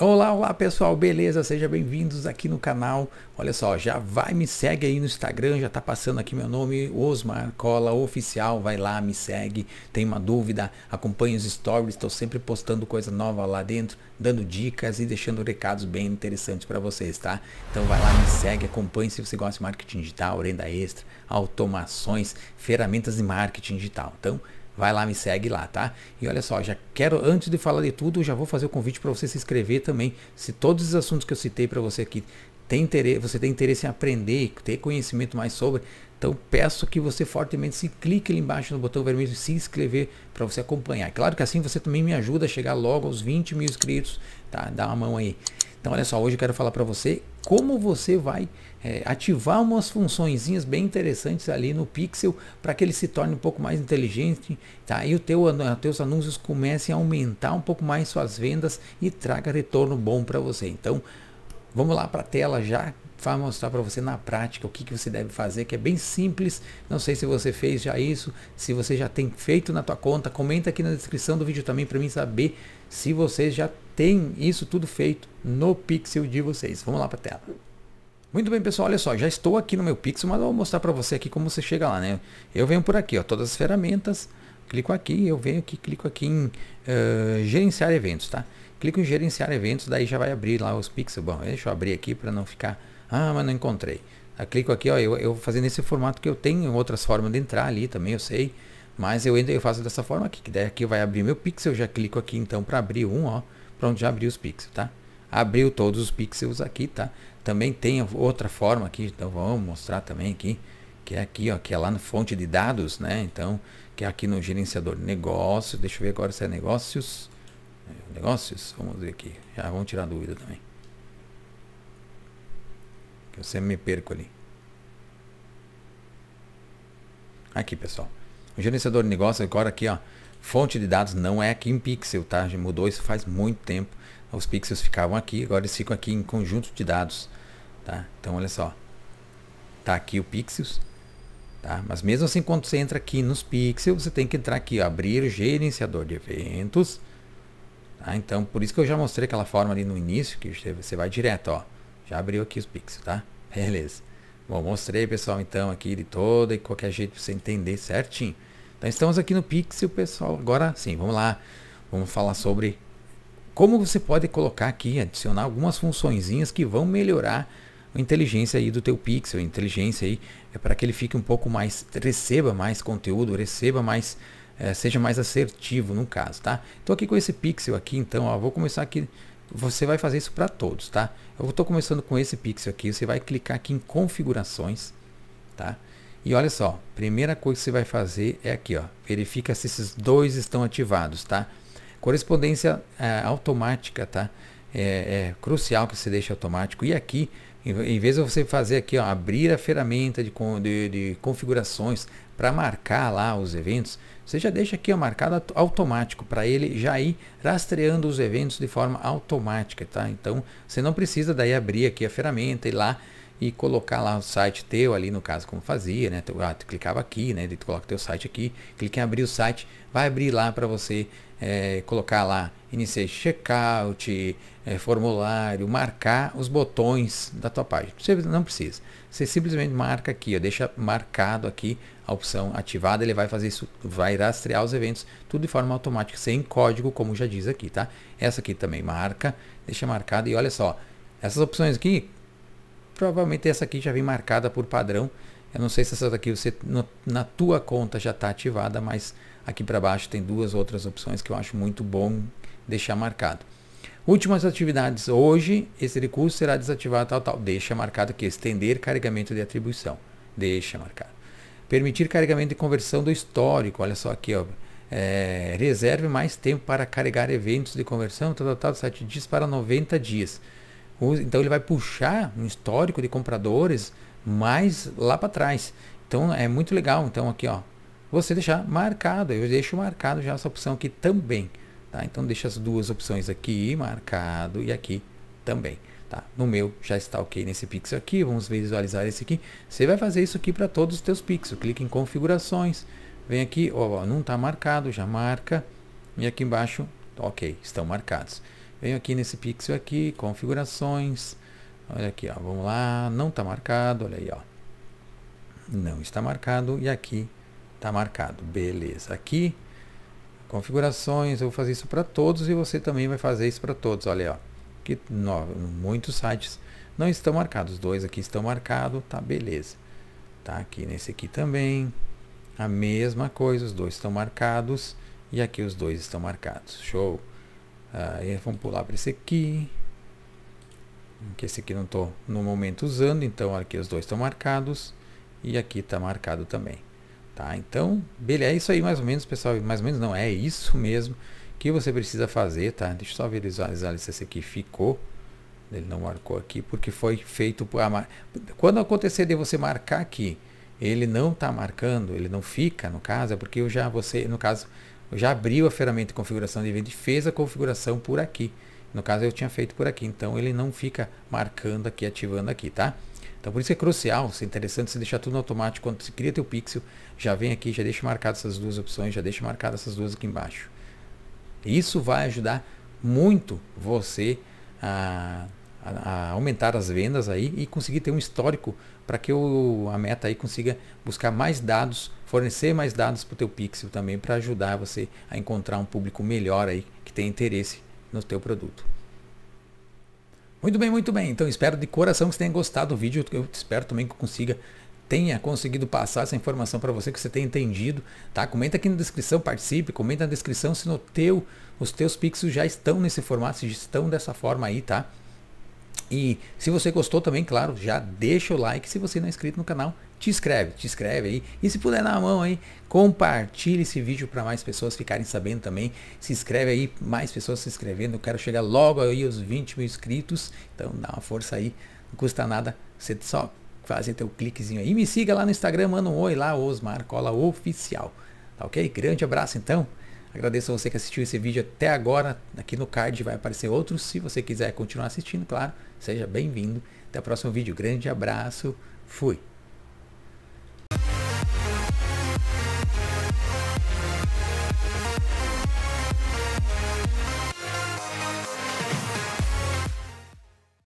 Olá, olá pessoal, beleza? Sejam bem-vindos aqui no canal. Olha só, já vai, me segue aí no Instagram, já tá passando aqui meu nome, Osmar Cola Oficial, vai lá, me segue, tem uma dúvida, acompanhe os stories, estou sempre postando coisa nova lá dentro, dando dicas e deixando recados bem interessantes para vocês, tá? Então vai lá, me segue, acompanhe se você gosta de marketing digital, renda extra, automações, ferramentas de marketing digital. Então, Vai lá, me segue lá, tá? E olha só, já quero, antes de falar de tudo, já vou fazer o convite para você se inscrever também. Se todos os assuntos que eu citei para você aqui tem interesse, você tem interesse em aprender, ter conhecimento mais sobre, então peço que você fortemente se clique ali embaixo no botão vermelho e se inscrever para você acompanhar. Claro que assim você também me ajuda a chegar logo aos 20 mil inscritos, tá? Dá uma mão aí. Então, olha só, hoje eu quero falar para você como você vai é, ativar umas funções bem interessantes ali no Pixel para que ele se torne um pouco mais inteligente, tá? E os teu, teus anúncios comecem a aumentar um pouco mais suas vendas e traga retorno bom para você. Então, Vamos lá para a tela já para mostrar para você na prática o que, que você deve fazer, que é bem simples. Não sei se você fez já isso, se você já tem feito na tua conta, comenta aqui na descrição do vídeo também para mim saber se você já tem isso tudo feito no pixel de vocês. Vamos lá para a tela. Muito bem, pessoal, olha só, já estou aqui no meu pixel, mas eu vou mostrar para você aqui como você chega lá, né? Eu venho por aqui, ó, todas as ferramentas, clico aqui, eu venho aqui, clico aqui em uh, gerenciar eventos, tá? clico em gerenciar eventos, daí já vai abrir lá os pixels. Bom, deixa eu abrir aqui para não ficar, ah, mas não encontrei. Eu clico aqui, ó, eu, eu fazer nesse formato que eu tenho outras formas de entrar ali também, eu sei. Mas eu, entro, eu faço dessa forma aqui, que daí aqui vai abrir meu pixel, já clico aqui então para abrir um, ó. Pronto, já abriu os pixels, tá? Abriu todos os pixels aqui, tá? Também tem outra forma aqui, então vamos mostrar também aqui, que é aqui, ó, que é lá na fonte de dados, né? Então, que é aqui no gerenciador de negócios, deixa eu ver agora se é negócios, negócios, vamos ver aqui. Já ah, vamos tirar dúvida também. eu sempre me perco ali. Aqui, pessoal. O gerenciador de negócios agora aqui, ó. Fonte de dados não é aqui em pixel, tá? Já mudou isso faz muito tempo. Os pixels ficavam aqui, agora eles ficam aqui em conjunto de dados, tá? Então, olha só. Tá aqui o pixels, tá? Mas mesmo assim, quando você entra aqui nos pixels, você tem que entrar aqui, ó, abrir o gerenciador de eventos. Ah, então, por isso que eu já mostrei aquela forma ali no início, que você vai direto, ó. Já abriu aqui os pixels, tá? Beleza. Bom, mostrei, pessoal, então, aqui de toda e qualquer jeito pra você entender certinho. Então, estamos aqui no pixel, pessoal. Agora sim, vamos lá. Vamos falar sobre como você pode colocar aqui, adicionar algumas funçõezinhas que vão melhorar a inteligência aí do teu pixel, inteligência aí é para que ele fique um pouco mais, receba mais conteúdo, receba mais é, seja mais assertivo no caso, tá? Estou aqui com esse pixel aqui, então, ó, vou começar aqui, você vai fazer isso para todos, tá? Eu estou começando com esse pixel aqui, você vai clicar aqui em configurações, tá? E olha só, primeira coisa que você vai fazer é aqui, ó, verifica se esses dois estão ativados, tá? Correspondência é, automática, tá? é, é crucial que você deixe automático. E aqui, em vez de você fazer aqui, ó, abrir a ferramenta de, de, de configurações para marcar lá os eventos, você já deixa aqui ó, marcado automático para ele já ir rastreando os eventos de forma automática, tá? Então você não precisa daí abrir aqui a ferramenta e lá e colocar lá o site teu ali no caso como fazia, né? Tu, ah, tu clicava aqui, né? Tu coloca teu site aqui, clique em abrir o site, vai abrir lá para você é, colocar lá iniciar checkout, é, formulário, marcar os botões da tua página. Você não precisa. Você simplesmente marca aqui, ó, deixa marcado aqui a opção ativada, ele vai fazer isso, vai rastrear os eventos, tudo de forma automática, sem código, como já diz aqui, tá? Essa aqui também marca, deixa marcado e olha só, essas opções aqui provavelmente essa aqui já vem marcada por padrão. Eu não sei se essa daqui você no, na tua conta já está ativada, mas aqui para baixo tem duas outras opções que eu acho muito bom deixar marcado. Últimas atividades hoje, esse recurso será desativado tal tal. Deixa marcado aqui estender carregamento de atribuição. Deixa marcado. Permitir carregamento de conversão do histórico. Olha só aqui, ó. É, reserve mais tempo para carregar eventos de conversão, tal, tal, tal, 7 dias para 90 dias. Então ele vai puxar um histórico de compradores mais lá para trás. Então é muito legal. Então aqui ó, você deixar marcado. Eu deixo marcado já essa opção aqui também. Tá? Então deixa as duas opções aqui marcado e aqui também. Tá? No meu já está ok nesse pixel aqui. Vamos visualizar esse aqui. Você vai fazer isso aqui para todos os teus pixels. Clique em configurações. Vem aqui, ó, ó não está marcado, já marca. E aqui embaixo, ok, estão marcados. Venho aqui nesse pixel aqui, configurações. Olha aqui, ó, vamos lá, não está marcado, olha aí, ó. Não está marcado e aqui está marcado. Beleza. Aqui configurações, eu vou fazer isso para todos e você também vai fazer isso para todos. Olha, ó, que no, muitos sites não estão marcados. Dois aqui estão marcados, tá beleza. Tá aqui nesse aqui também. A mesma coisa, os dois estão marcados e aqui os dois estão marcados. Show. Aí vamos pular para esse aqui. Que esse aqui não estou no momento usando, então aqui os dois estão marcados. E aqui está marcado também. Tá? Então, beleza, é isso aí mais ou menos, pessoal. Mais ou menos não, é isso mesmo que você precisa fazer, tá? Deixa eu só visualizar se esse aqui ficou. Ele não marcou aqui porque foi feito por... Ah, mar... Quando acontecer de você marcar aqui, ele não está marcando, ele não fica, no caso, é porque eu já você, no caso, já abriu a ferramenta de configuração de evento e fez a configuração por aqui. No caso, eu tinha feito por aqui, então ele não fica marcando aqui, ativando aqui, tá? Então, por isso é crucial, se é interessante você deixar tudo automático. Quando você cria teu pixel, já vem aqui, já deixa marcado essas duas opções, já deixa marcado essas duas aqui embaixo. Isso vai ajudar muito você a, a, a aumentar as vendas aí e conseguir ter um histórico para que o, a meta aí consiga buscar mais dados fornecer mais dados para o teu pixel também para ajudar você a encontrar um público melhor aí que tem interesse no teu produto. Muito bem, muito bem. Então espero de coração que você tenha gostado do vídeo. Eu espero também que consiga tenha conseguido passar essa informação para você, que você tenha entendido, tá? Comenta aqui na descrição, participe, comenta na descrição se no teu, os teus pixels já estão nesse formato, se estão dessa forma aí, tá? E se você gostou também, claro, já deixa o like. Se você não é inscrito no canal, te inscreve, te inscreve aí. E se puder na mão aí, compartilhe esse vídeo para mais pessoas ficarem sabendo também. Se inscreve aí, mais pessoas se inscrevendo. Eu quero chegar logo aí aos 20 mil inscritos. Então dá uma força aí, não custa nada. Você só fazer teu cliquezinho aí. E me siga lá no Instagram, manda um oi lá, Osmar Cola Oficial. Tá ok? Grande abraço então. Agradeço a você que assistiu esse vídeo até agora. Aqui no card vai aparecer outros. Se você quiser continuar assistindo, claro Seja bem-vindo. Até o próximo vídeo. Grande abraço. Fui.